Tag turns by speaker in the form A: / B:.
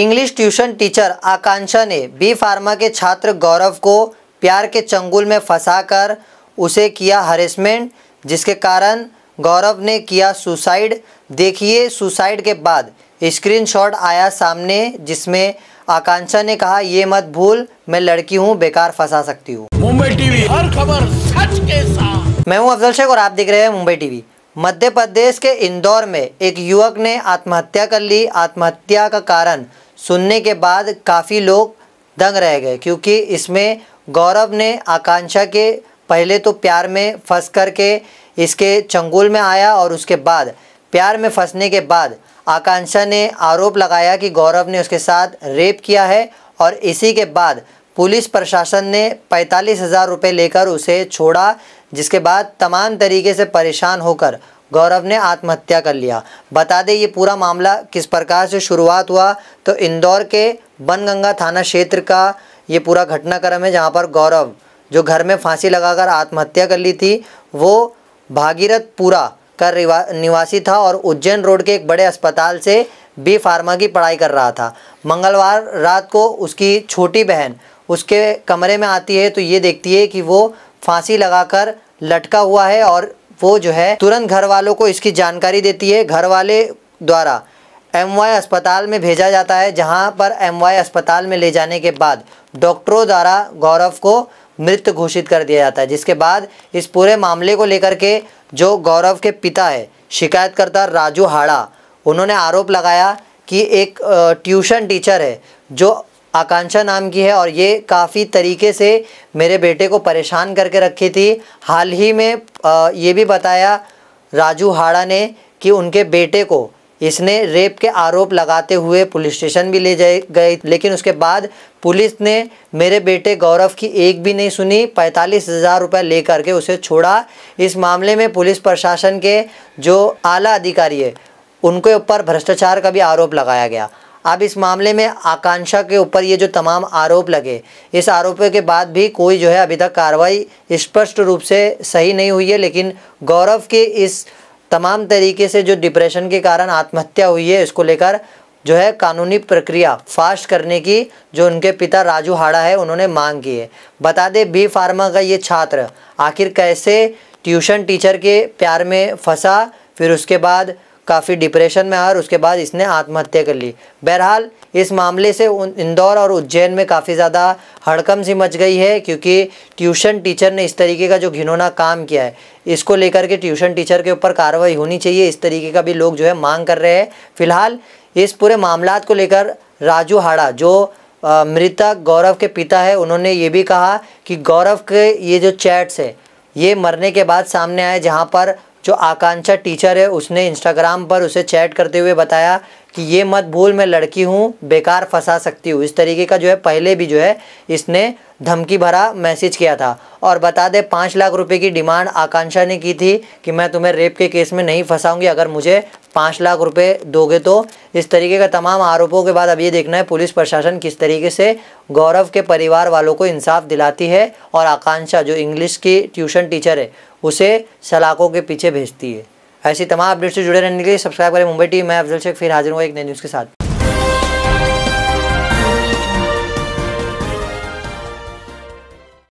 A: English tuition teacher आकांक्षा ने B pharma के छात्र गौरव को प्यार के चंगुल में फंसाकर उसे किया हरेसमेंट जिसके कारण गौरव ने किया सुसाइड देखिए सुसाइड के बाद स्क्रीनशॉट आया सामने जिसमें आकांक्षा ने कहा ये मत भूल मैं लड़की हूँ बेकार फंसा सकती हूँ मुंबई टीवी हर खबर सच के साथ मैं हूँ अफजल शेख और आप देख रहे हैं मुंबई टीवी मध्य प्रदेश के इंदौर में एक युवक ने आत्महत्या कर ली आत्महत्या का कारण सुनने के बाद काफ़ी लोग दंग रह गए क्योंकि इसमें गौरव ने आकांक्षा के पहले तो प्यार में फंस करके इसके चंगुल में आया और उसके बाद प्यार में फंसने के बाद आकांक्षा ने आरोप लगाया कि गौरव ने उसके साथ रेप किया है और इसी के बाद पुलिस प्रशासन ने पैंतालीस हज़ार रुपये लेकर उसे छोड़ा जिसके बाद तमाम तरीके से परेशान होकर गौरव ने आत्महत्या कर लिया बता दें ये पूरा मामला किस प्रकार से शुरुआत हुआ तो इंदौर के बनगंगा थाना क्षेत्र का ये पूरा घटनाक्रम है जहाँ पर गौरव जो घर में फांसी लगाकर आत्महत्या कर ली थी वो भागीरथपुरा का निवासी था और उज्जैन रोड के एक बड़े अस्पताल से बी फार्मा की पढ़ाई कर रहा था मंगलवार रात को उसकी छोटी बहन उसके कमरे में आती है तो ये देखती है कि वो फांसी लगाकर लटका हुआ है और वो जो है तुरंत घर वालों को इसकी जानकारी देती है घर वाले द्वारा एम अस्पताल में भेजा जाता है जहाँ पर एम अस्पताल में ले जाने के बाद डॉक्टरों द्वारा गौरव को मृत घोषित कर दिया जाता है जिसके बाद इस पूरे मामले को लेकर के जो गौरव के पिता है शिकायतकर्ता राजू हाड़ा उन्होंने आरोप लगाया कि एक ट्यूशन टीचर है जो आकांक्षा नाम की है और ये काफ़ी तरीके से मेरे बेटे को परेशान करके रखी थी हाल ही में ये भी बताया राजू हाड़ा ने कि उनके बेटे को इसने रेप के आरोप लगाते हुए पुलिस स्टेशन भी ले जाए गए लेकिन उसके बाद पुलिस ने मेरे बेटे गौरव की एक भी नहीं सुनी पैंतालीस हज़ार रुपये ले करके उसे छोड़ा इस मामले में पुलिस प्रशासन के जो आला अधिकारी है उनके ऊपर भ्रष्टाचार का भी आरोप लगाया गया अब इस मामले में आकांक्षा के ऊपर ये जो तमाम आरोप लगे इस आरोपों के बाद भी कोई जो है अभी तक कार्रवाई स्पष्ट रूप से सही नहीं हुई है लेकिन गौरव के इस तमाम तरीके से जो डिप्रेशन के कारण आत्महत्या हुई है इसको लेकर जो है कानूनी प्रक्रिया फास्ट करने की जो उनके पिता राजू हाड़ा है उन्होंने मांग की है बता दें बी फार्मा का ये छात्र आखिर कैसे ट्यूशन टीचर के प्यार में फंसा फिर उसके बाद काफ़ी डिप्रेशन में आया और उसके बाद इसने आत्महत्या कर ली बहरहाल इस मामले से इंदौर और उज्जैन में काफ़ी ज़्यादा हड़कम सी मच गई है क्योंकि ट्यूशन टीचर ने इस तरीके का जो घिनौना काम किया है इसको लेकर के ट्यूशन टीचर के ऊपर कार्रवाई होनी चाहिए इस तरीके का भी लोग जो है मांग कर रहे हैं फिलहाल इस पूरे मामला को लेकर राजू हाड़ा जो मृतक गौरव के पिता है उन्होंने ये भी कहा कि गौरव के ये जो चैट्स है ये मरने के बाद सामने आए जहाँ पर जो आकांक्षा टीचर है उसने इंस्टाग्राम पर उसे चैट करते हुए बताया कि ये मत भूल मैं लड़की हूँ बेकार फंसा सकती हूँ इस तरीके का जो है पहले भी जो है इसने धमकी भरा मैसेज किया था और बता दे पाँच लाख रुपए की डिमांड आकांक्षा ने की थी कि मैं तुम्हें रेप के केस में नहीं फंसाऊंगी अगर मुझे पाँच लाख रुपए दोगे तो इस तरीके का तमाम आरोपों के बाद अब ये देखना है पुलिस प्रशासन किस तरीके से गौरव के परिवार वालों को इंसाफ दिलाती है और आकांक्षा जो इंग्लिश की ट्यूशन टीचर है उसे सलाखों के पीछे भेजती है ऐसी तमाम अपडेट से जुड़े रहने के लिए सब्सक्राइब करें मुंबई टीम मैं अफजल शेख फिर हाजिर हुआ एक नई न्यूज़ के साथ